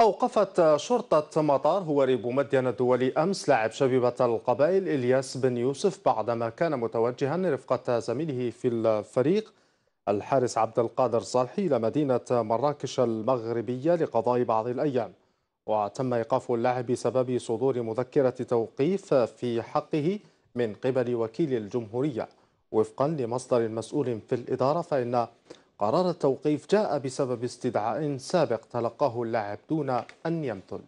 أوقفت شرطة مطار هواري بومدين الدولي أمس لاعب شبيبة القبائل إلياس بن يوسف بعدما كان متوجها رفقة زميله في الفريق الحارس عبد القادر صالحي إلى مدينة مراكش المغربية لقضاء بعض الأيام وتم إيقاف اللاعب بسبب صدور مذكرة توقيف في حقه من قبل وكيل الجمهورية وفقا لمصدر مسؤول في الإدارة فإن قرار التوقيف جاء بسبب استدعاء سابق تلقاه اللاعب دون أن يمتل